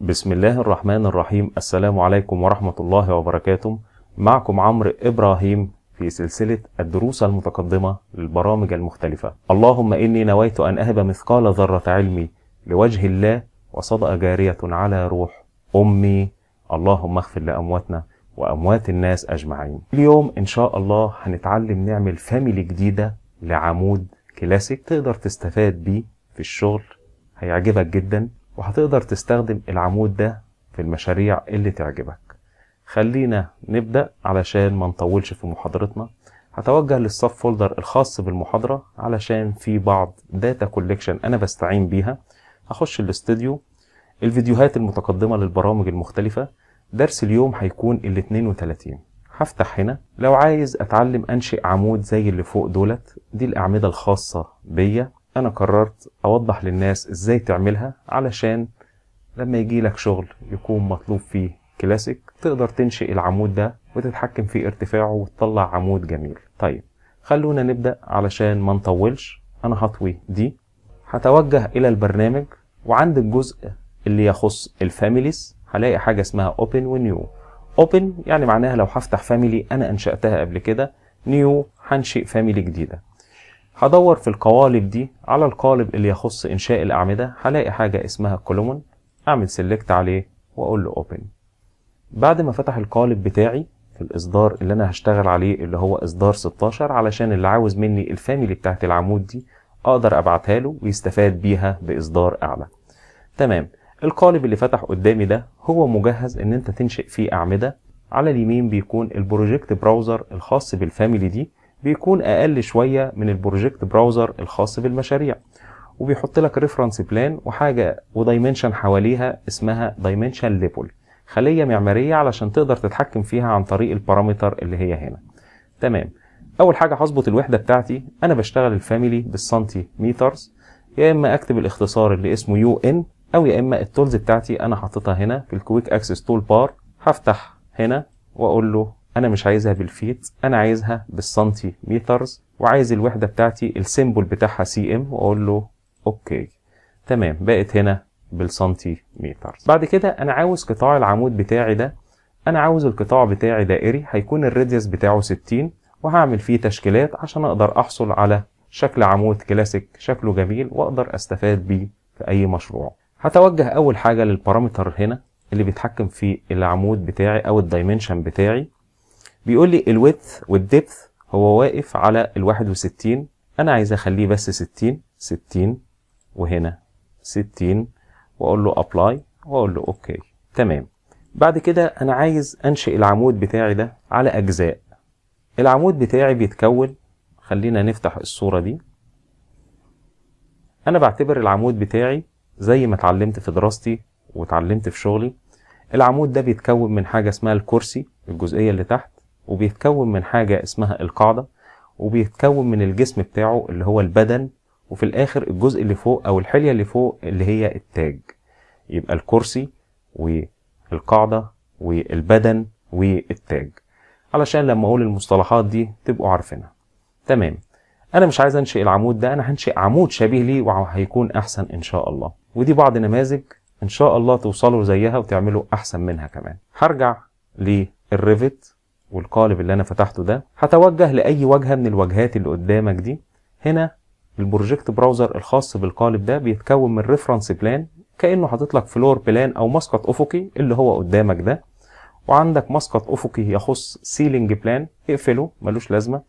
بسم الله الرحمن الرحيم السلام عليكم ورحمة الله وبركاته معكم عمرو إبراهيم في سلسلة الدروس المتقدمة للبرامج المختلفة اللهم إني نويت أن أهب مثقال ذرة علمي لوجه الله وصدأ جارية على روح أمي اللهم اغفر لأمواتنا وأموات الناس أجمعين اليوم إن شاء الله هنتعلم نعمل فاميلي جديدة لعمود كلاسيك تقدر تستفاد بيه في الشغل هيعجبك جدا وهتقدر تستخدم العمود ده في المشاريع اللي تعجبك خلينا نبدأ علشان ما نطولش في محاضرتنا هتوجه للصف فولدر الخاص بالمحاضرة علشان في بعض داتا كوليكشن أنا بستعين بيها هخش الاستوديو الفيديوهات المتقدمة للبرامج المختلفة درس اليوم هيكون ال 32 هفتح هنا لو عايز أتعلم أنشئ عمود زي اللي فوق دولت دي الأعمدة الخاصة بيا انا قررت اوضح للناس ازاي تعملها علشان لما يجي لك شغل يكون مطلوب فيه كلاسيك تقدر تنشئ العمود ده وتتحكم في ارتفاعه وتطلع عمود جميل طيب خلونا نبدأ علشان ما نطولش انا هطوي دي هتوجه الى البرنامج وعند الجزء اللي يخص الفاميليز هلاقي حاجة اسمها open ونيو open يعني معناها لو هفتح فاميلي انا انشأتها قبل كده نيو هنشئ فاميلي جديدة هدور في القوالب دي على القالب اللي يخص إنشاء الأعمدة هلاقي حاجة اسمها كولومن أعمل سيلكت عليه وأقول له أوبن بعد ما فتح القالب بتاعي في الإصدار اللي أنا هشتغل عليه اللي هو إصدار 16 علشان اللي عاوز مني الفاميلي بتاعت العمود دي أقدر أبعتها له ويستفاد بيها بإصدار أعلى تمام القالب اللي فتح قدامي ده هو مجهز إن أنت تنشئ فيه أعمدة على اليمين بيكون البروجكت براوزر الخاص بالفاميلي دي بيكون اقل شويه من البروجكت براوزر الخاص بالمشاريع وبيحط لك ريفرنس بلان وحاجه ودايمنشن حواليها اسمها دايمنشن ليبل خليه معماريه علشان تقدر تتحكم فيها عن طريق البارامتر اللي هي هنا تمام اول حاجه هظبط الوحده بتاعتي انا بشتغل الفاميلي بالسنتي ميترز يا اما اكتب الاختصار اللي اسمه يو ان او يا اما التولز بتاعتي انا حاططها هنا في الكويك اكسس تول بار هفتح هنا واقول له انا مش عايزها بالفيت انا عايزها بالسنتي ميترز وعايز الوحده بتاعتي السيمبل بتاعها سي ام واقول له اوكي تمام بقت هنا بالسنتي مترز بعد كده انا عاوز قطاع العمود بتاعي ده انا عاوز القطاع بتاعي دائري هيكون الراديوس بتاعه 60 وهعمل فيه تشكيلات عشان اقدر احصل على شكل عمود كلاسيك شكله جميل واقدر استفاد بيه في اي مشروع هتوجه اول حاجه للبارامتر هنا اللي بيتحكم في العمود بتاعي او الدايمنشن بتاعي بيقول لي الويدث والديبث هو واقف على ال 61 انا عايز اخليه بس 60 60 وهنا 60 واقول له ابلاي واقول له اوكي تمام بعد كده انا عايز انشئ العمود بتاعي ده على اجزاء العمود بتاعي بيتكون خلينا نفتح الصورة دي انا بعتبر العمود بتاعي زي ما اتعلمت في دراستي واتعلمت في شغلي العمود ده بيتكون من حاجة اسمها الكرسي الجزئية اللي تحت وبيتكون من حاجة اسمها القاعدة وبيتكون من الجسم بتاعه اللي هو البدن وفي الاخر الجزء اللي فوق او الحلية اللي فوق اللي هي التاج يبقى الكرسي والقاعدة والبدن والتاج علشان لما اقول المصطلحات دي تبقوا عارفينها تمام انا مش عايز انشئ العمود ده انا هنشئ عمود شبيه ليه وهيكون احسن ان شاء الله ودي بعض نماذج ان شاء الله توصلوا زيها وتعملوا احسن منها كمان هرجع للريفت والقالب اللي انا فتحته ده هتوجه لاي واجهه من الواجهات اللي قدامك دي هنا البروجكت براوزر الخاص بالقالب ده بيتكون من ريفرنس بلان كانه حاطط لك فلور بلان او مسقط افقي اللي هو قدامك ده وعندك مسقط افقي يخص سيلينج بلان اقفله ملوش لازمه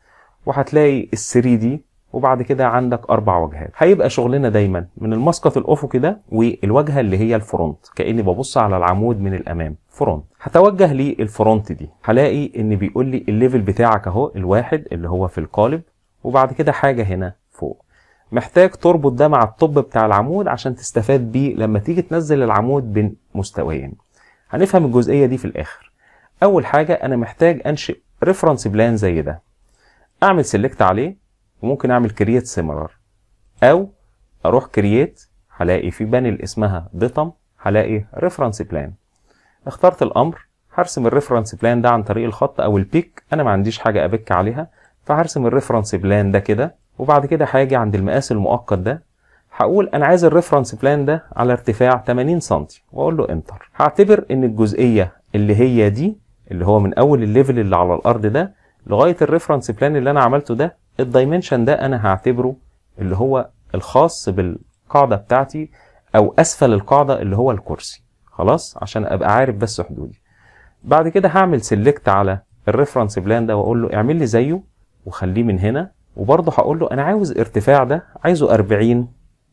وهتلاقي ال 3 دي وبعد كده عندك اربع وجهات هيبقى شغلنا دايما من المسقط الافقي ده والواجهه اللي هي الفرونت كاني ببص على العمود من الامام فرونت هتوجه للفرونت دي هلاقي ان بيقول لي الليفل بتاعك اهو الواحد اللي هو في القالب وبعد كده حاجه هنا فوق محتاج تربط ده مع الطب بتاع العمود عشان تستفاد بيه لما تيجي تنزل العمود بين مستويين هنفهم الجزئيه دي في الاخر اول حاجه انا محتاج انشئ ريفرنس بلان زي ده اعمل سيلكت عليه وممكن اعمل كرييت سيميلار او اروح كرييت هلاقي في بانل اسمها ديتم هلاقي ريفرنس بلان اخترت الامر هرسم الريفرنس بلان ده عن طريق الخط او البيك انا ما عنديش حاجه ابك عليها فهرسم الريفرنس بلان ده كده وبعد كده هاجي عند المقاس المؤقت ده هقول انا عايز الريفرنس بلان ده على ارتفاع 80 سم واقول له انتر هعتبر ان الجزئيه اللي هي دي اللي هو من اول الليفل اللي على الارض ده لغايه الريفرنس بلان اللي انا عملته ده الدايمنشن ده انا هعتبره اللي هو الخاص بالقاعده بتاعتي او اسفل القاعده اللي هو الكرسي خلاص عشان ابقى عارف بس حدودي بعد كده هعمل سيلكت على الريفرنس بلان ده واقول له اعمل لي زيه وخليه من هنا وبرضه هقول له انا عاوز ارتفاع ده عايزه 40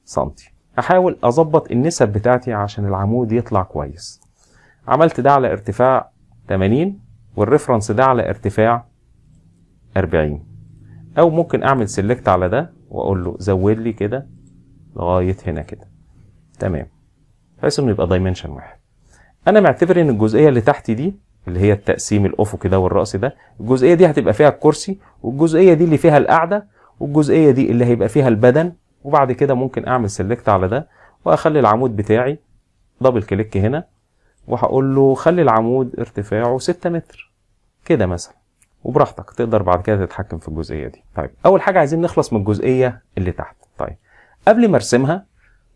سم احاول اظبط النسب بتاعتي عشان العمود يطلع كويس عملت ده على ارتفاع 80 والريفرنس ده على ارتفاع 40 او ممكن اعمل سيلكت على ده واقول له زود لي كده لغايه هنا كده تمام بحيث انه يبقى دايمنشن واحد انا معتبر ان الجزئيه اللي تحت دي اللي هي التقسيم الافقي ده والرأس ده الجزئيه دي هتبقى فيها الكرسي والجزئيه دي اللي فيها القعده والجزئيه دي اللي هيبقى فيها البدن وبعد كده ممكن اعمل سيلكت على ده واخلي العمود بتاعي دبل كليك هنا وهقول له خلي العمود ارتفاعه 6 متر كده مثلا وبراحتك تقدر بعد كده تتحكم في الجزئيه دي طيب اول حاجه عايزين نخلص من الجزئيه اللي تحت طيب قبل ما ارسمها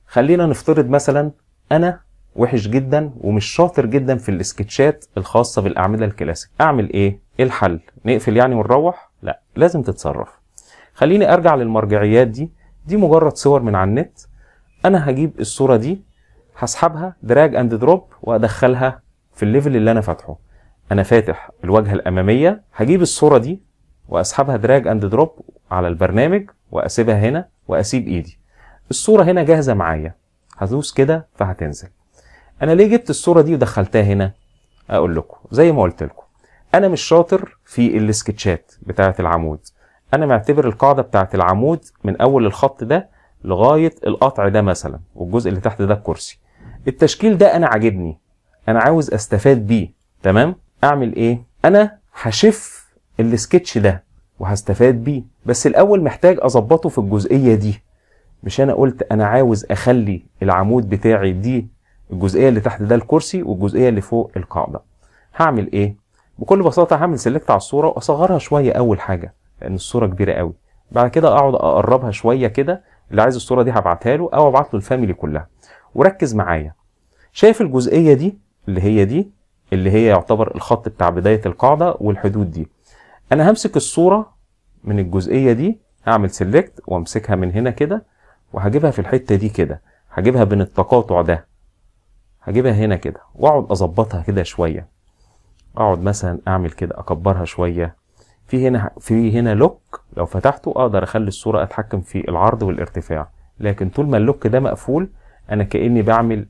خلينا نفترض مثلا انا وحش جدا ومش شاطر جدا في السكتشات الخاصه بالاعمده الكلاسيك اعمل ايه ايه الحل نقفل يعني ونروح لا لازم تتصرف خليني ارجع للمرجعيات دي دي مجرد صور من على النت انا هجيب الصوره دي هسحبها دراج اند دروب وادخلها في الليفل اللي انا فاتحه انا فاتح الواجهه الاماميه هجيب الصوره دي واسحبها دراج اند دروب على البرنامج واسيبها هنا واسيب ايدي الصوره هنا جاهزه معايا هدوس كده فهتنزل انا ليه جبت الصوره دي ودخلتها هنا اقول لكم زي ما قلت لكم انا مش شاطر في السكتشات بتاعه العمود انا معتبر القاعده بتاعه العمود من اول الخط ده لغايه القطع ده مثلا والجزء اللي تحت ده الكرسي التشكيل ده انا عاجبني انا عاوز استفاد بيه تمام اعمل ايه انا هشف السكتش ده وهستفاد بيه بس الاول محتاج اظبطه في الجزئيه دي مش انا قلت انا عاوز اخلي العمود بتاعي دي الجزئيه اللي تحت ده الكرسي والجزئيه اللي فوق القاعده هعمل ايه بكل بساطه هعمل سيلكت على الصوره واصغرها شويه اول حاجه لان الصوره كبيره قوي بعد كده اقعد اقربها شويه كده اللي عايز الصوره دي هبعتها له او ابعت له الفاميلي كلها وركز معايا شايف الجزئيه دي اللي هي دي اللي هي يعتبر الخط بتاع بداية القاعدة والحدود دي انا همسك الصورة من الجزئية دي هعمل سيلكت وامسكها من هنا كده وهجيبها في الحتة دي كده هجيبها بين التقاطع ده هجيبها هنا كده واقعد اظبطها كده شوية اقعد مثلا اعمل كده اكبرها شوية في هنا في هنا لوك لو فتحته اقدر اخلي الصورة اتحكم في العرض والارتفاع لكن طول ما اللوك ده مقفول انا كاني بعمل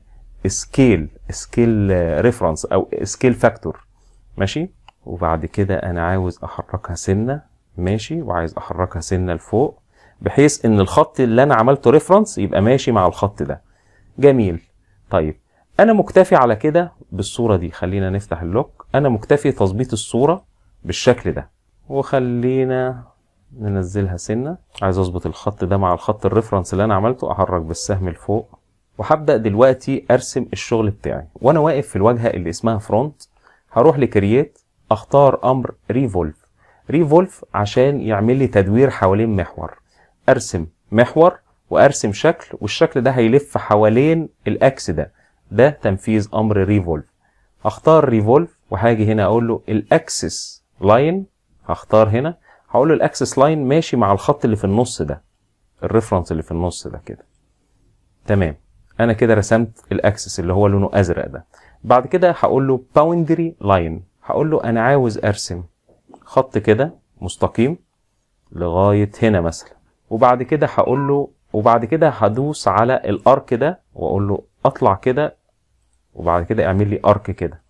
سكيل سكيل ريفرنس او سكيل فاكتور ماشي وبعد كده انا عاوز احركها سنه ماشي وعايز احركها سنه لفوق بحيث ان الخط اللي انا عملته ريفرنس يبقى ماشي مع الخط ده جميل طيب انا مكتفي على كده بالصوره دي خلينا نفتح اللوك انا مكتفي تظبيط الصوره بالشكل ده وخلينا ننزلها سنه عايز اظبط الخط ده مع الخط الريفرنس اللي انا عملته احرك بالسهم لفوق وهبدأ دلوقتي أرسم الشغل بتاعي وأنا واقف في الواجهة اللي اسمها فرونت هروح لكرييت أختار أمر ريفولف ريفولف عشان يعمل لي تدوير حوالين محور أرسم محور وأرسم شكل والشكل ده هيلف حوالين الأكس ده ده تنفيذ أمر ريفولف أختار ريفولف وهاجي هنا أقول له الأكسس لاين هختار هنا هقول له الأكسس لاين ماشي مع الخط اللي في النص ده الريفرنس اللي في النص ده كده تمام انا كده رسمت الاكسس اللي هو لونه ازرق ده بعد كده هقول له باوندري لاين هقول له انا عاوز ارسم خط كده مستقيم لغايه هنا مثلا وبعد كده هقول له وبعد كده هدوس على الارك ده واقول له اطلع كده وبعد كده اعمل لي ارك كده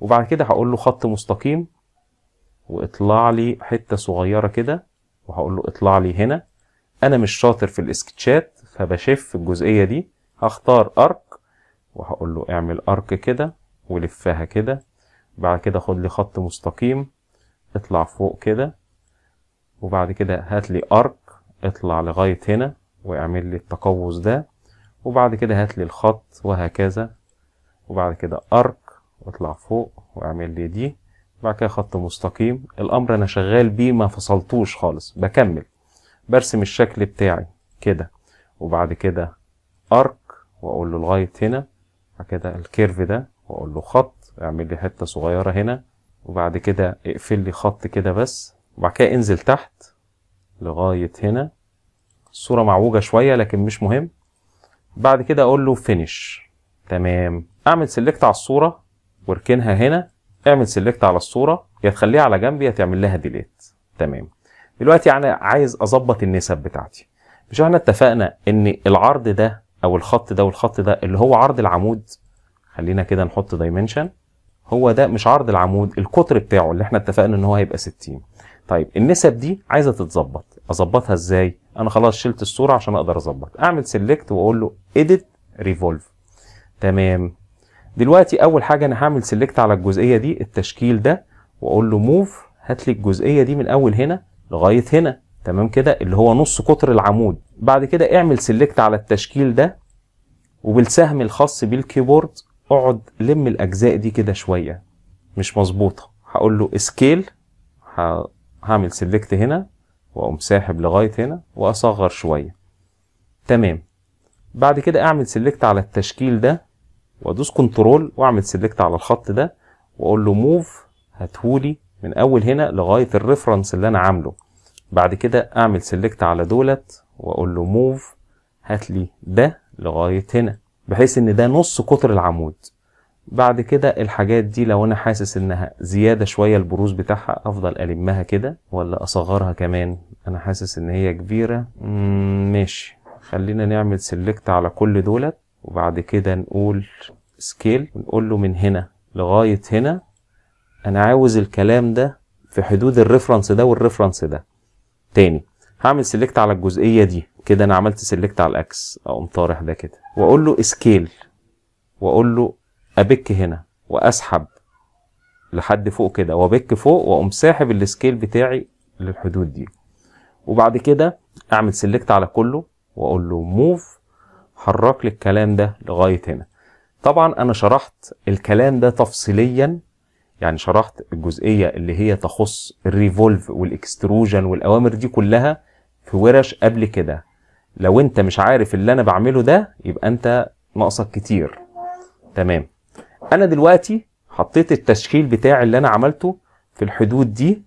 وبعد كده هقول له خط مستقيم واطلع لي حته صغيره كده وهقول له اطلع لي هنا انا مش شاطر في الاسكتشات فبشف الجزئيه دي هختار ارك وهقول له اعمل ارك كده ولفها كده بعد كده خد لي خط مستقيم اطلع فوق كده وبعد كده هات لي ارك اطلع لغاية هنا واعمل لي التقوس ده وبعد كده هات لي الخط وهكذا وبعد كده ارك واطلع فوق واعمل لي دي بعد كده خط مستقيم الامر انا شغال بيه ما فصلتوش خالص بكمل برسم الشكل بتاعي كده وبعد كده ارك واقول له لغايه هنا بعد كده الكيرف ده واقول له خط اعمل لي حته صغيره هنا وبعد كده اقفل لي خط كده بس وبعد كده انزل تحت لغايه هنا الصوره معوجه شويه لكن مش مهم بعد كده اقول له فينيش تمام اعمل سيلكت على الصوره واركنها هنا اعمل سيلكت على الصوره يا تخليها على جنب يا تعمل لها ديليت تمام دلوقتي انا يعني عايز اظبط النسب بتاعتي مش احنا اتفقنا ان العرض ده او الخط ده والخط ده اللي هو عرض العمود خلينا كده نحط دايمنشن هو ده مش عرض العمود القطر بتاعه اللي احنا اتفقنا ان هو هيبقى 60 طيب النسب دي عايزه تتظبط اظبطها ازاي انا خلاص شلت الصوره عشان اقدر اظبط اعمل سيلكت واقول له ايديت ريفولف تمام دلوقتي اول حاجه انا هعمل سيلكت على الجزئيه دي التشكيل ده واقول له موف هات لي الجزئيه دي من اول هنا لغايه هنا تمام كده اللي هو نص قطر العمود بعد كده اعمل سيلكت على التشكيل ده وبالسهم الخاص بالكيبورد اقعد لم الاجزاء دي كده شويه مش مظبوطه هقول له سكيل هعمل سيلكت هنا واقوم ساحب لغايه هنا واصغر شويه تمام بعد كده اعمل سيلكت على التشكيل ده وادوس كنترول واعمل سيلكت على الخط ده واقول له موف هاتهولي من اول هنا لغايه الريفرنس اللي انا عامله بعد كده اعمل سيلكت على دولت واقول له موف هات لي ده لغايه هنا بحيث ان ده نص قطر العمود بعد كده الحاجات دي لو انا حاسس انها زياده شويه البروز بتاعها افضل المها كده ولا اصغرها كمان انا حاسس ان هي كبيره ماشي خلينا نعمل سيلكت على كل دولت وبعد كده نقول سكيل ونقول له من هنا لغايه هنا انا عاوز الكلام ده في حدود الريفرنس ده والريفرنس ده تاني هعمل سيلكت على الجزئيه دي كده انا عملت سيلكت على الاكس اقوم طارح ده كده واقول له سكيل واقول له ابك هنا واسحب لحد فوق كده وابك فوق واقوم ساحب السكيل بتاعي للحدود دي وبعد كده اعمل سيلكت على كله واقول له موف حرك لي الكلام ده لغايه هنا طبعا انا شرحت الكلام ده تفصيليا يعني شرحت الجزئية اللي هي تخص الريفولف والاكستروجن والأوامر دي كلها في ورش قبل كده لو انت مش عارف اللي انا بعمله ده يبقى انت ناقصك كتير تمام انا دلوقتي حطيت التشكيل بتاعي اللي انا عملته في الحدود دي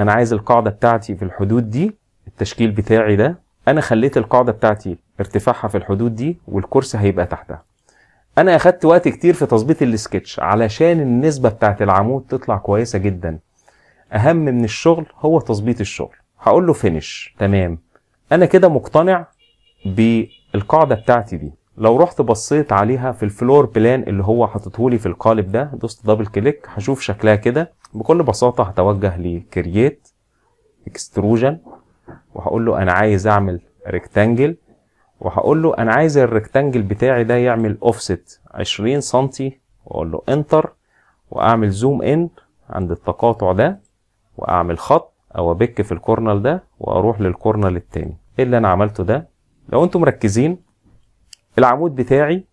انا عايز القاعدة بتاعتي في الحدود دي التشكيل بتاعي ده انا خليت القاعدة بتاعتي ارتفاعها في الحدود دي والكرسي هيبقى تحتها انا اخدت وقت كتير في تظبيط السكتش علشان النسبة بتاعت العمود تطلع كويسة جدا اهم من الشغل هو تظبيط الشغل هقول له فينش تمام انا كده مقتنع بالقاعدة بتاعتي دي لو رحت بصيت عليها في الفلور بلان اللي هو لي في القالب ده دوست دبل كليك هشوف شكلها كده بكل بساطة هتوجه لكرييت اكستروجن وهقول له انا عايز اعمل ريكتانجل وهقول له انا عايز الريكتانجل بتاعي ده يعمل اوفست 20 سنتي واقول له انتر واعمل زوم ان عند التقاطع ده واعمل خط او ابك في الكورنال ده واروح للكورنال التاني ايه اللي انا عملته ده لو انتم مركزين العمود بتاعي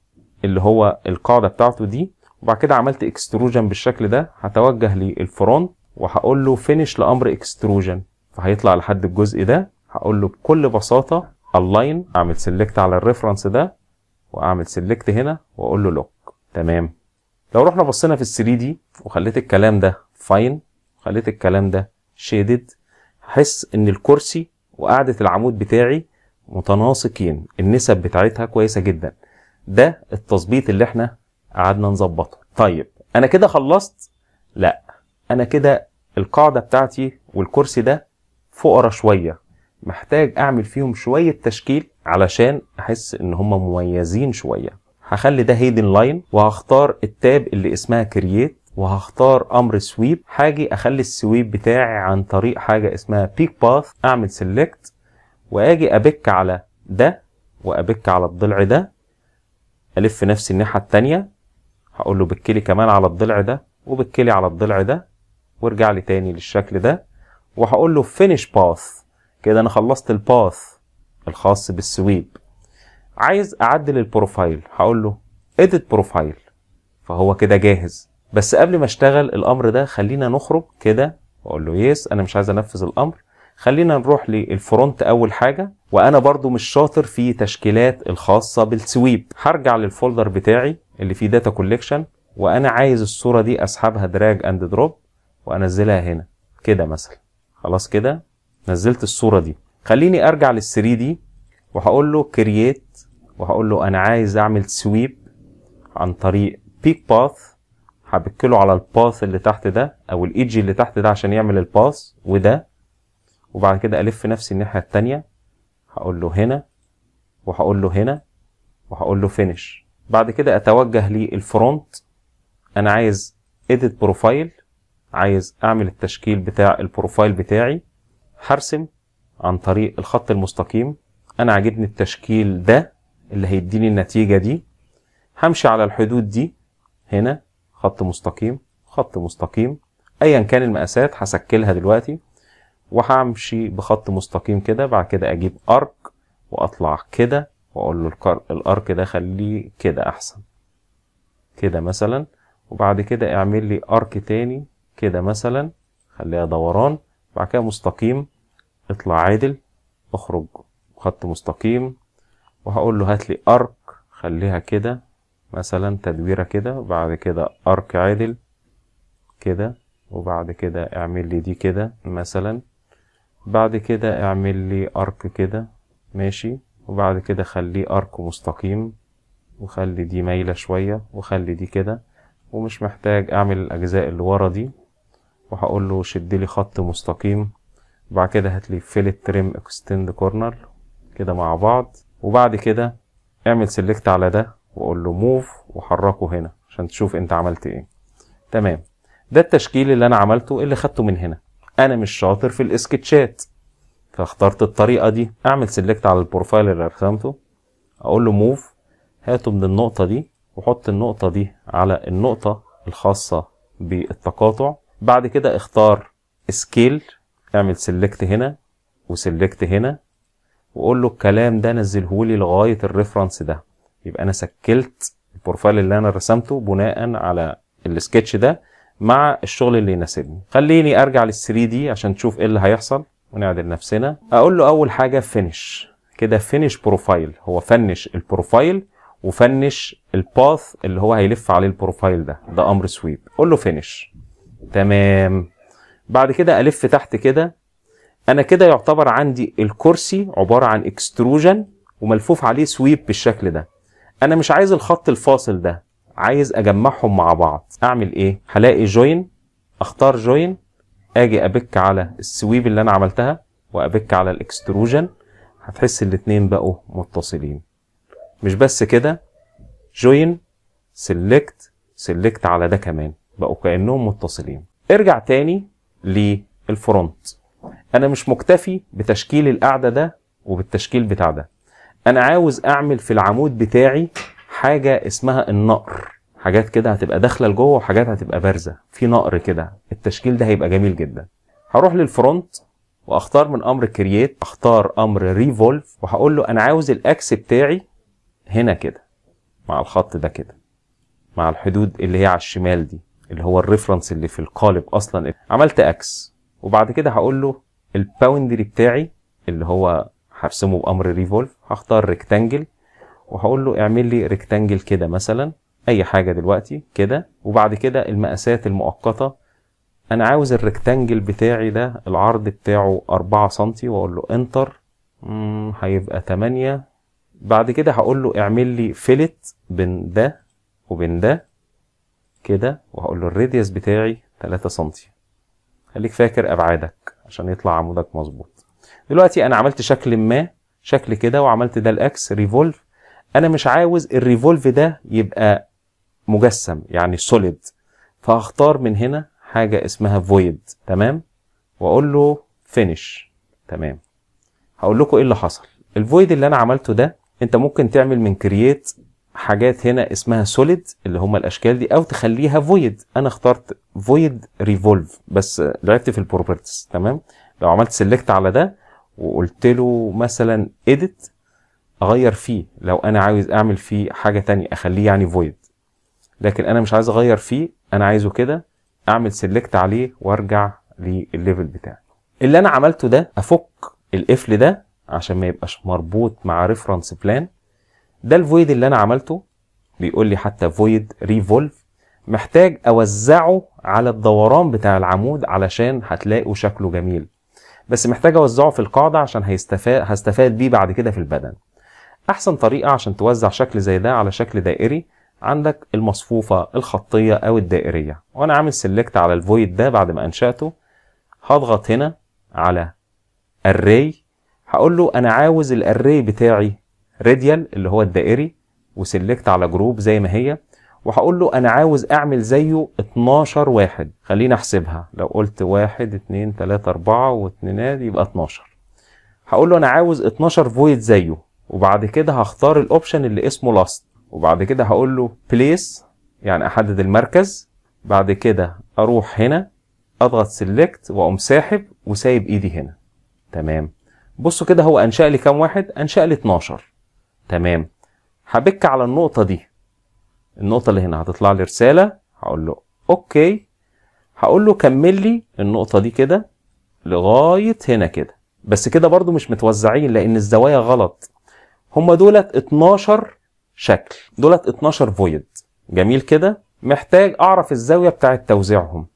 اللي هو القاعده بتاعته دي وبعد كده عملت اكستروجن بالشكل ده هتوجه للفرونت وهقول له فينش لامر اكستروجن فهيطلع لحد الجزء ده هقول له بكل بساطه الاين اعمل سيلكت على الريفرنس ده واعمل سيلكت هنا واقول له لوك تمام لو رحنا بصينا في ال 3 دي وخليت الكلام ده فاين وخليت الكلام ده شيدد هحس ان الكرسي وقعده العمود بتاعي متناسقين النسب بتاعتها كويسه جدا ده التظبيط اللي احنا قعدنا نظبطه طيب انا كده خلصت لا انا كده القاعده بتاعتي والكرسي ده فقرة شويه محتاج اعمل فيهم شويه تشكيل علشان احس ان هم مميزين شويه هخلي ده هيدن لاين وهختار التاب اللي اسمها كرييت وهختار امر سويب هاجي اخلي السويب بتاعي عن طريق حاجه اسمها بيك باث اعمل سيلكت واجي ابك على ده وابك على الضلع ده الف نفسي الناحيه التانيه هقول له بكلي كمان على الضلع ده وبكلي على الضلع ده وارجع لي تاني للشكل ده وهقول له فينيش باث كده انا خلصت الباث الخاص بالسويب عايز اعدل البروفايل هقول له edit بروفايل فهو كده جاهز بس قبل ما اشتغل الامر ده خلينا نخرج كده واقول له يس انا مش عايز انفذ الامر خلينا نروح للفرونت اول حاجه وانا برضو مش شاطر في تشكيلات الخاصه بالسويب هرجع للفولدر بتاعي اللي فيه داتا كوليكشن وانا عايز الصوره دي اسحبها دراج اند دروب وانزلها هنا كده مثلا خلاص كده نزلت الصوره دي خليني ارجع لل 3 دي وهقول له كرييت وهقول له انا عايز اعمل سويب عن طريق بيك باث هبكله على الباث اللي تحت ده او الايدج اللي تحت ده عشان يعمل الباث وده وبعد كده الف نفسي الناحيه التانيه هقول له هنا وهقول له هنا وهقول له فينش بعد كده اتوجه للفرونت انا عايز إيديت بروفايل عايز اعمل التشكيل بتاع البروفايل بتاعي هرسم عن طريق الخط المستقيم انا عاجبني التشكيل ده اللي هيديني النتيجة دي همشي على الحدود دي هنا خط مستقيم خط مستقيم ايا كان المقاسات هسكلها دلوقتي وهمشي بخط مستقيم كده بعد كده اجيب ارك واطلع كده واقول له الارك ده خليه كده احسن كده مثلا وبعد كده اعمل لي ارك تاني كده مثلا خليها دوران بعد كده مستقيم اطلع عادل اخرج خط مستقيم وهقول له هات لي ارك خليها كده مثلا تدويره كده بعد كده ارك عادل كده وبعد كده اعمل لي دي كده مثلا بعد كده اعمل لي ارك كده ماشي وبعد كده خليه ارك مستقيم وخلي دي مايله شويه وخلي دي كده ومش محتاج اعمل الاجزاء اللي ورا دي وهقول له شد لي خط مستقيم وبعد كده هات لي فيلت تريم اكستند كورنر كده مع بعض وبعد كده اعمل سيلكت على ده وقول له موف وحركه هنا عشان تشوف انت عملت ايه تمام ده التشكيل اللي انا عملته اللي خدته من هنا انا مش شاطر في الاسكتشات فاخترت الطريقه دي اعمل سيلكت على البروفايل اللي رسمته اقول له موف هاته من النقطه دي وحط النقطه دي على النقطه الخاصه بالتقاطع بعد كده اختار سكيل اعمل سيلكت هنا وسيلكت هنا وقول له الكلام ده نزله لي لغايه الريفرنس ده يبقى انا سكلت البروفايل اللي انا رسمته بناء على السكتش ده مع الشغل اللي يناسبني خليني ارجع لل 3 دي عشان تشوف ايه اللي هيحصل ونعدل نفسنا اقول له اول حاجه فينش كده فينش بروفايل هو فنش البروفايل وفنش الباث اللي هو هيلف عليه البروفايل ده ده امر سويب قول له فينش تمام بعد كده الف تحت كده انا كده يعتبر عندي الكرسي عباره عن اكستروجن وملفوف عليه سويب بالشكل ده انا مش عايز الخط الفاصل ده عايز اجمعهم مع بعض اعمل ايه هلاقي جوين اختار جوين اجي ابك على السويب اللي انا عملتها وابك على الاكستروجن هتحس الاتنين بقوا متصلين مش بس كده جوين سيلكت سيلكت على ده كمان بقوا كانهم متصلين ارجع تاني للفرونت انا مش مكتفي بتشكيل القعده ده وبالتشكيل بتاع ده انا عاوز اعمل في العمود بتاعي حاجه اسمها النقر حاجات كده هتبقى داخله لجوه وحاجات هتبقى بارزه في نقر كده التشكيل ده هيبقى جميل جدا هروح للفرونت واختار من امر كرييت اختار امر ريفولف وهقول له انا عاوز الاكس بتاعي هنا كده مع الخط ده كده مع الحدود اللي هي على الشمال دي اللي هو الريفرنس اللي في القالب اصلا عملت اكس وبعد كده هقول له الباوندري بتاعي اللي هو هرسمه بامر ريفولف هختار ريكتانجل وهقول له اعمل لي ريكتانجل كده مثلا اي حاجه دلوقتي كده وبعد كده المقاسات المؤقته انا عاوز الريكتانجل بتاعي ده العرض بتاعه 4 سم واقول له انتر هيبقى 8 بعد كده هقول له اعمل لي فيلت بين ده وبين ده كده وهقول له الراديوس بتاعي 3 سم خليك فاكر ابعادك عشان يطلع عمودك مظبوط دلوقتي انا عملت شكل ما شكل كده وعملت ده الاكس ريفولف انا مش عاوز الريفولف ده يبقى مجسم يعني سوليد فهختار من هنا حاجه اسمها فويد تمام واقول له فينش تمام هقول لكم ايه اللي حصل الفويد اللي انا عملته ده انت ممكن تعمل من كرييت حاجات هنا اسمها سوليد اللي هم الاشكال دي او تخليها فويد انا اخترت فويد ريفولف بس لعبت في البروبرتيز تمام لو عملت سيلكت على ده وقلت له مثلا اديت اغير فيه لو انا عايز اعمل فيه حاجه تانية اخليه يعني فويد لكن انا مش عايز اغير فيه انا عايزه كده اعمل سيلكت عليه وارجع للليفل بتاعي اللي انا عملته ده افك القفل ده عشان ما يبقاش مربوط مع ريفرنس بلان ده الفويد اللي انا عملته بيقول لي حتى فويد ريفولف محتاج اوزعه على الدوران بتاع العمود علشان هتلاقوا شكله جميل بس محتاج اوزعه في القاعده عشان هيستفاد هستفاد بيه بعد كده في البدن احسن طريقه عشان توزع شكل زي ده على شكل دائري عندك المصفوفه الخطيه او الدائريه وانا عامل سيلكت على الفويد ده بعد ما انشاته هضغط هنا على الري هقول له انا عاوز الاري بتاعي راديال اللي هو الدائري وسلكت على جروب زي ما هي وهقول له انا عاوز اعمل زيه 12 واحد خلينا احسبها لو قلت واحد اتنين تلاتة اربعة واتنين يبقى 12 هقول له انا عاوز 12 فويد زيه وبعد كده هختار الاوبشن اللي اسمه لاست وبعد كده هقول له بليس يعني احدد المركز بعد كده اروح هنا اضغط سيلكت واقوم ساحب وسايب ايدي هنا تمام بصوا كده هو انشأ لي كام واحد انشأ لي 12 تمام هبك على النقطه دي النقطه اللي هنا هتطلع لي رساله هقول له اوكي هقول له كمل لي النقطه دي كده لغايه هنا كده بس كده برضو مش متوزعين لان الزوايا غلط هما دولت 12 شكل دولت 12 فويد جميل كده محتاج اعرف الزاويه بتاعه توزيعهم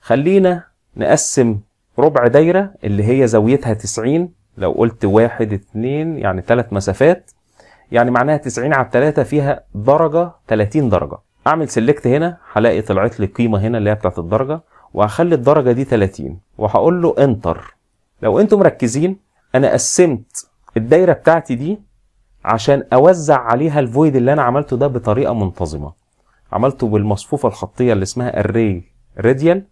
خلينا نقسم ربع دايره اللي هي زاويتها 90 لو قلت واحد اتنين يعني ثلاث مسافات يعني معناها 90 على 3 فيها درجه 30 درجه اعمل سيلكت هنا هلاقي طلعت لي القيمه هنا اللي هي بتاعت الدرجه وهخلي الدرجه دي 30 وهقول له انتر لو انتم مركزين انا قسمت الدايره بتاعتي دي عشان اوزع عليها الفويد اللي انا عملته ده بطريقه منتظمه عملته بالمصفوفه الخطيه اللي اسمها الري راديال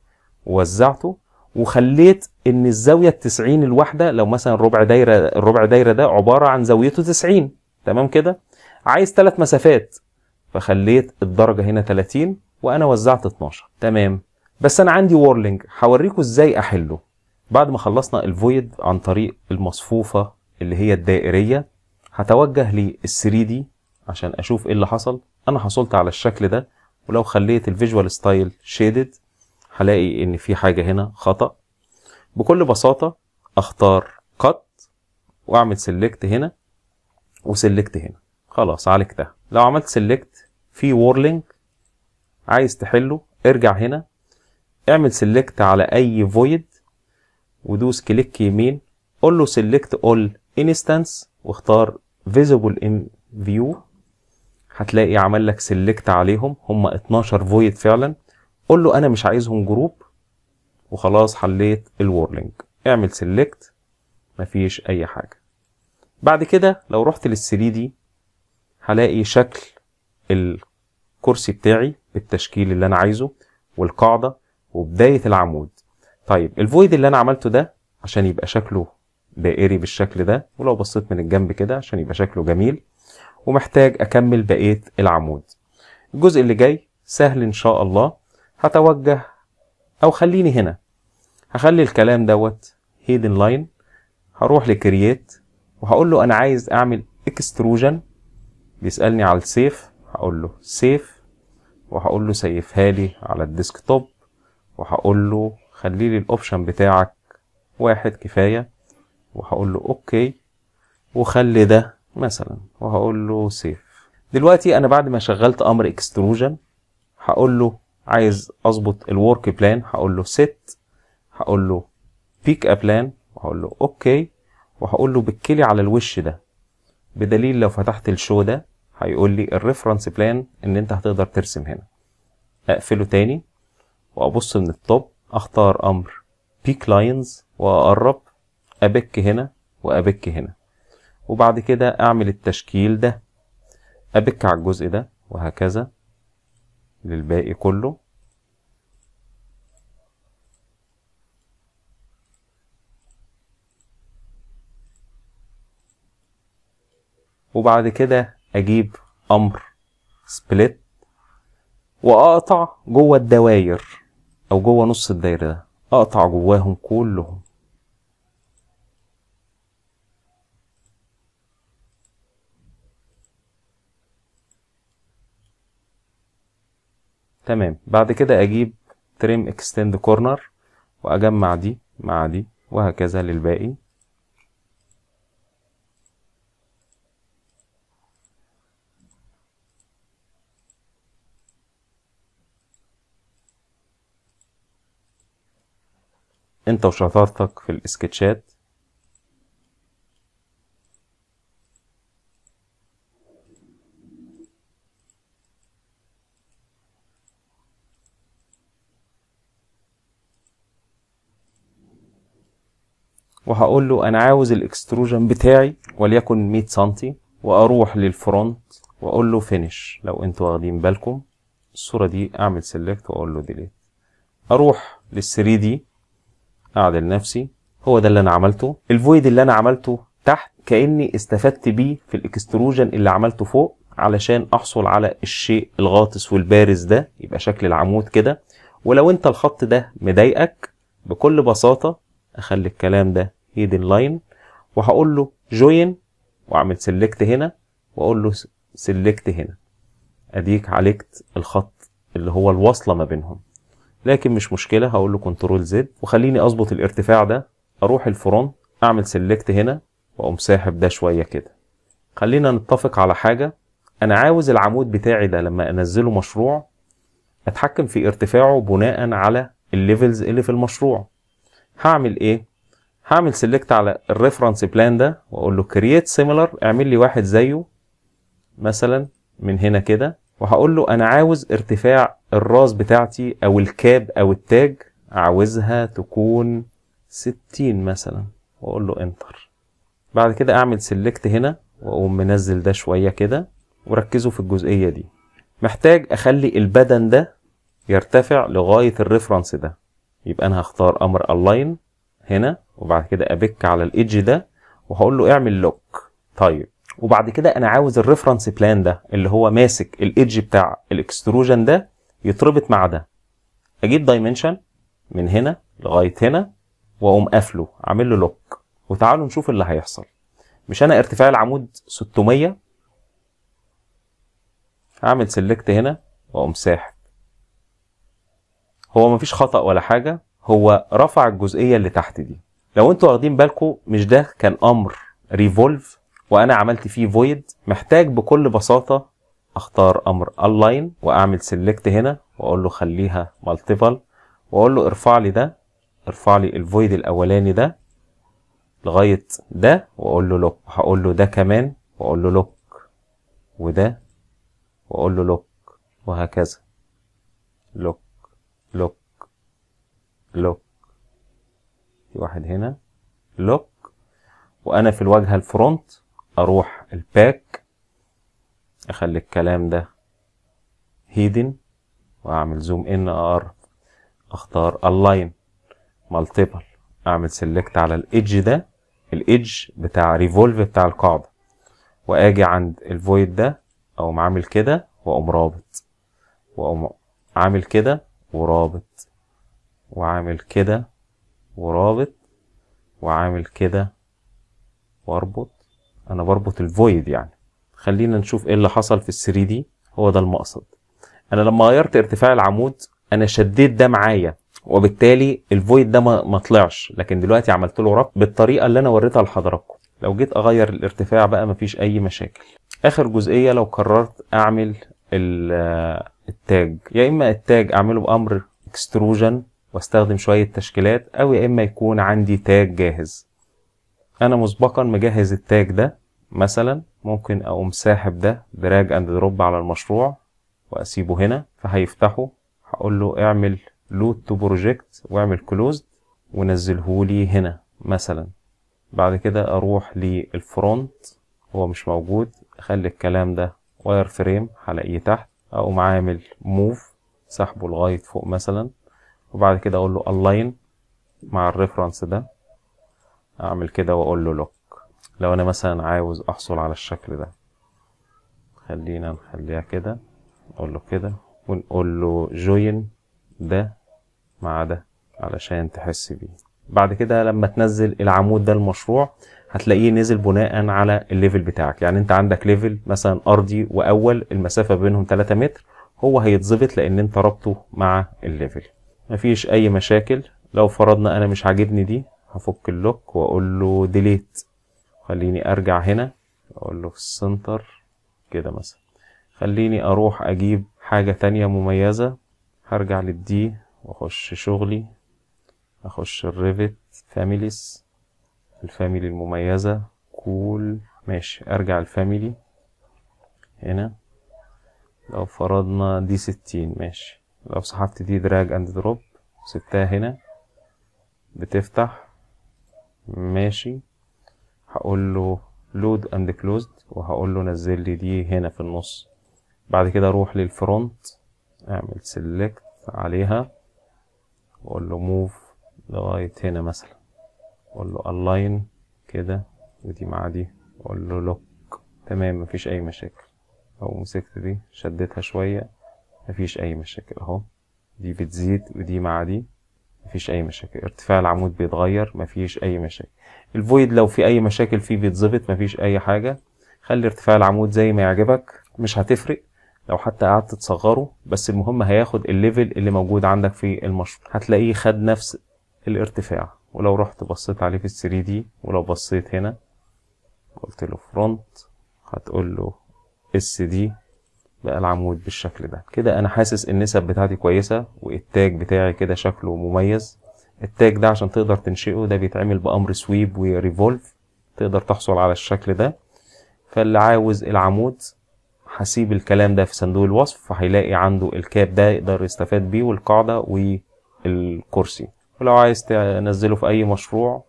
ووزعته وخليت ان الزاويه ال 90 الواحده لو مثلا ربع دايره الربع دايره ده عباره عن زاويته 90 تمام كده عايز ثلاث مسافات فخليت الدرجه هنا 30 وانا وزعت 12 تمام بس انا عندي وورلينج هوريكم ازاي احله بعد ما خلصنا الفويد عن طريق المصفوفه اللي هي الدائريه هتوجه لل 3 دي عشان اشوف ايه اللي حصل انا حصلت على الشكل ده ولو خليت الفيجوال ستايل شيدد هلاقي ان في حاجه هنا خطا بكل بساطه اختار قط واعمل سيلكت هنا وسلكت هنا خلاص عالجتها لو عملت سلكت في وورلينج عايز تحله ارجع هنا اعمل سلكت على اي فويد ودوس كليك يمين قول له سلكت اول انستانس واختار فيزيبل ان فيو هتلاقي عمل لك سلكت عليهم هم 12 فويد فعلا قول له انا مش عايزهم جروب وخلاص حليت الورلينج اعمل سلكت مفيش اي حاجه بعد كده لو رحت لل3 دي هلاقي شكل الكرسي بتاعي بالتشكيل اللي انا عايزه والقاعده وبدايه العمود طيب الفويد اللي انا عملته ده عشان يبقى شكله دائري بالشكل ده ولو بصيت من الجنب كده عشان يبقى شكله جميل ومحتاج اكمل بقيه العمود الجزء اللي جاي سهل ان شاء الله هتوجه او خليني هنا هخلي الكلام دوت هيدن لاين هروح لكرييت وهقول له انا عايز اعمل اكستروجن بيسالني على السيف هقول له سيف وهقول له سيفها لي على الديسك توب وهقول له خلي لي الاوبشن بتاعك واحد كفايه وهقول له اوكي وخلي ده مثلا وهقول له سيف دلوقتي انا بعد ما شغلت امر اكستروجن هقول له عايز اظبط الورك بلان هقول له ست هقول له بيك ا بلان وهقول له اوكي وهقول له بكلي على الوش ده بدليل لو فتحت الشو ده هيقول لي الريفرنس بلان ان انت هتقدر ترسم هنا اقفله تاني وابص من التوب اختار امر بيك لاينز واقرب ابك هنا وابك هنا وبعد كده اعمل التشكيل ده ابك على الجزء ده وهكذا للباقي كله وبعد كده اجيب امر سبليت واقطع جوه الدواير او جوه نص الدايره ده اقطع جواهم كلهم تمام بعد كده اجيب تريم اكستند كورنر واجمع دي مع دي وهكذا للباقي انت وشطارتك في الاسكتشات وهقول له انا عاوز الاكستروجن بتاعي وليكن 100 سنتي واروح للفرونت واقول له فينيش لو انتوا واخدين بالكم الصوره دي اعمل سيلكت واقول له ديليت اروح لل3 دي اعدل نفسي هو ده اللي انا عملته الفويد اللي انا عملته تحت كاني استفدت بيه في الاكستروجن اللي عملته فوق علشان احصل على الشيء الغاطس والبارز ده يبقى شكل العمود كده ولو انت الخط ده مضايقك بكل بساطه اخلي الكلام ده هيدن لاين وهقول له جوين واعمل سيلكت هنا واقول له سيلكت هنا اديك عالجت الخط اللي هو الوصله ما بينهم لكن مش مشكله هقول له كنترول زد وخليني اظبط الارتفاع ده اروح الفرونت اعمل سيلكت هنا واقوم ساحب ده شويه كده خلينا نتفق على حاجه انا عاوز العمود بتاعي ده لما انزله مشروع اتحكم في ارتفاعه بناء على الليفلز اللي في المشروع هعمل ايه هعمل سيلكت على الريفرنس بلان ده واقول له كرييت سيميلر اعمل لي واحد زيه مثلا من هنا كده وهقول له انا عاوز ارتفاع الراس بتاعتي او الكاب او التاج عاوزها تكون 60 مثلا واقول له انتر بعد كده اعمل سيلكت هنا واقوم منزل ده شويه كده وركزوا في الجزئيه دي محتاج اخلي البدن ده يرتفع لغايه الريفرنس ده يبقى انا هختار امر الاين هنا وبعد كده ابك على الايدج ده وهقول له اعمل لوك طيب وبعد كده انا عاوز الريفرنس بلان ده اللي هو ماسك الايدج بتاع الاكستروجن ده يتربط مع ده اجيب دايمنشن من هنا لغايه هنا واقوم قافله اعمل له لوك وتعالوا نشوف اللي هيحصل مش انا ارتفاع العمود 600 هعمل سيلكت هنا واقوم ساحب هو مفيش خطا ولا حاجه هو رفع الجزئيه اللي تحت دي لو انتوا واخدين بالكم مش ده كان امر ريفولف وانا عملت فيه فويد محتاج بكل بساطة اختار امر اللاين واعمل سيلكت هنا واقول له خليها مالتيبل واقول له ارفع لي ده ارفع لي الفويد الاولاني ده لغاية ده واقول له لوك هقول له ده كمان واقول له لوك وده واقول له لوك وهكذا لوك لوك لوك في واحد هنا لوك وانا في الواجهة الفرونت اروح الباك اخلي الكلام ده هيدن واعمل زوم ان ار اختار الاين مالتيبل اعمل سيلكت على الايدج ده الايدج بتاع ريفولف بتاع القاعده واجي عند الفويد ده اقوم عامل كده واقوم رابط واقوم عامل كده ورابط وعامل كده ورابط وعامل كده واربط انا بربط الفويد يعني خلينا نشوف ايه اللي حصل في الثري 3 دي هو ده المقصد انا لما غيرت ارتفاع العمود انا شديت ده معايا وبالتالي الفويد ده ما طلعش لكن دلوقتي عملت له ربط بالطريقه اللي انا وريتها لحضراتكم لو جيت اغير الارتفاع بقى مفيش اي مشاكل اخر جزئيه لو قررت اعمل آه، التاج يا اما التاج اعمله بامر اكستروجن واستخدم شويه تشكيلات او يا اما يكون عندي تاج جاهز انا مسبقا مجهز التاج ده مثلا ممكن اقوم ساحب ده دراج اند دروب على المشروع واسيبه هنا فهيفتحه هقول له اعمل لود تو بروجكت واعمل كلوزد ونزلهولي هنا مثلا بعد كده اروح للفرونت هو مش موجود اخلي الكلام ده واير فريم هلاقيه تحت اقوم عامل موف سحبه لغايه فوق مثلا وبعد كده اقول له الاين مع الريفرنس ده اعمل كده واقول له لوك لو انا مثلا عاوز احصل على الشكل ده خلينا نخليها كده اقول له كده ونقول له جوين ده مع ده علشان تحس بيه بعد كده لما تنزل العمود ده المشروع هتلاقيه نزل بناء على الليفل بتاعك يعني انت عندك ليفل مثلا ارضي واول المسافه بينهم 3 متر هو هيتظبط لان انت ربطه مع الليفل مفيش اي مشاكل لو فرضنا انا مش عاجبني دي هفك اللوك واقول له ديليت خليني ارجع هنا اقول له في السنتر كده مثلا خليني اروح اجيب حاجة تانية مميزة هرجع للدي واخش شغلي اخش الريفت فاميليز الفاميلي المميزة كول ماشي ارجع الفاميلي هنا لو فرضنا دي ستين ماشي لو سحبت دي دراج اند دروب سبتها هنا بتفتح ماشي هقول له لود اند كلوزد وهقول له نزل لي دي هنا في النص بعد كده اروح للفرونت اعمل سيلكت عليها واقول له موف لغايه هنا مثلا اقول له الاين كده ودي مع دي اقول له لوك تمام مفيش اي مشاكل او مسكت دي شدتها شويه مفيش اي مشاكل اهو دي بتزيد ودي مع دي مفيش اي مشاكل ارتفاع العمود بيتغير مفيش اي مشاكل الفويد لو في اي مشاكل فيه بيتظبط مفيش اي حاجه خلي ارتفاع العمود زي ما يعجبك مش هتفرق لو حتى قعدت تصغره بس المهم هياخد الليفل اللي موجود عندك في المشروع هتلاقيه خد نفس الارتفاع ولو رحت بصيت عليه في الثري دي ولو بصيت هنا قلت له فرونت هتقول له اس دي بقى العمود بالشكل ده كده انا حاسس النسب بتاعتي كويسه والتاج بتاعي كده شكله مميز التاج ده عشان تقدر تنشئه ده بيتعمل بامر سويب وريفولف تقدر تحصل على الشكل ده فاللي عاوز العمود هسيب الكلام ده في صندوق الوصف فهيلاقي عنده الكاب ده يقدر يستفاد بيه والقاعدة والكرسي ولو عايز تنزله في أي مشروع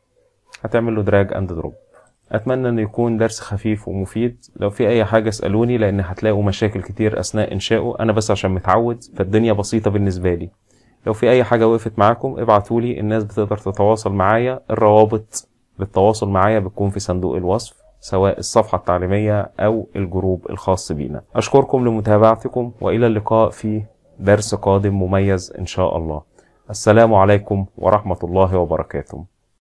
هتعمل له دراج أند دروب اتمنى انه يكون درس خفيف ومفيد لو في اي حاجه اسالوني لان هتلاقوا مشاكل كتير اثناء انشائه انا بس عشان متعود فالدنيا بسيطه بالنسبه لي لو في اي حاجه وقفت معاكم ابعتولي الناس بتقدر تتواصل معايا الروابط للتواصل معايا بتكون في صندوق الوصف سواء الصفحه التعليميه او الجروب الخاص بينا اشكركم لمتابعتكم والى اللقاء في درس قادم مميز ان شاء الله السلام عليكم ورحمه الله وبركاته